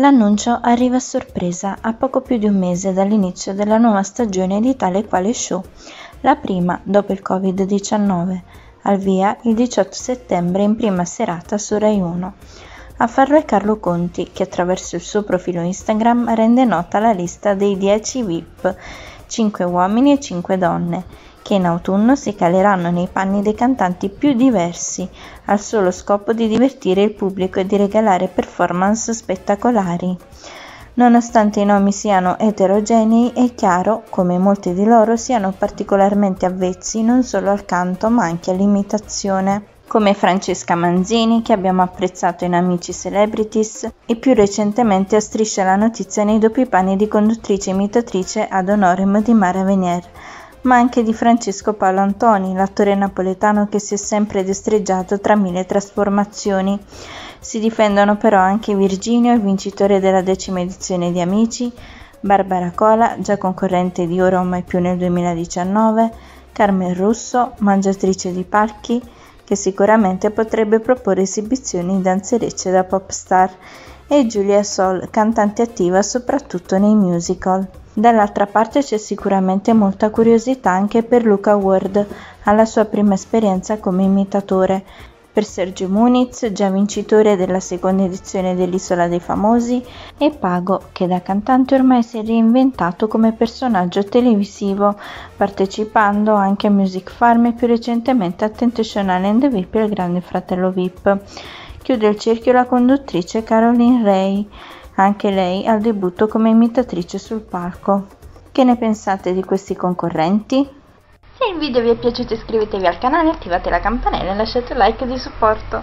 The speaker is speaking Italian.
L'annuncio arriva a sorpresa a poco più di un mese dall'inizio della nuova stagione di tale quale show, la prima dopo il Covid-19, al via il 18 settembre in prima serata su Rai 1. A farlo è Carlo Conti, che attraverso il suo profilo Instagram rende nota la lista dei 10 VIP, 5 uomini e 5 donne, che in autunno si caleranno nei panni dei cantanti più diversi, al solo scopo di divertire il pubblico e di regalare performance spettacolari. Nonostante i nomi siano eterogenei, è chiaro come molti di loro siano particolarmente avvezzi non solo al canto ma anche all'imitazione, come Francesca Manzini che abbiamo apprezzato in Amici Celebrities e più recentemente a Striscia la notizia nei doppi panni di conduttrice imitatrice ad onorem di Mara Venier ma anche di Francesco Paolo Antoni, l'attore napoletano che si è sempre destreggiato tra mille trasformazioni. Si difendono però anche Virginio, il vincitore della decima edizione di Amici, Barbara Cola, già concorrente di Ora o mai più nel 2019, Carmen Russo, mangiatrice di palchi, che sicuramente potrebbe proporre esibizioni danzerecce da pop star, e Giulia Sol, cantante attiva soprattutto nei musical. Dall'altra parte c'è sicuramente molta curiosità anche per Luca Ward, alla sua prima esperienza come imitatore, per Sergio Muniz, già vincitore della seconda edizione dell'Isola dei Famosi, e Pago, che da cantante ormai si è reinventato come personaggio televisivo, partecipando anche a Music Farm e più recentemente a Temptation Island VIP e il Grande Fratello VIP. Chiude il cerchio la conduttrice Caroline Ray, anche lei al debutto come imitatrice sul palco. Che ne pensate di questi concorrenti? Se il video vi è piaciuto iscrivetevi al canale, attivate la campanella e lasciate like di supporto.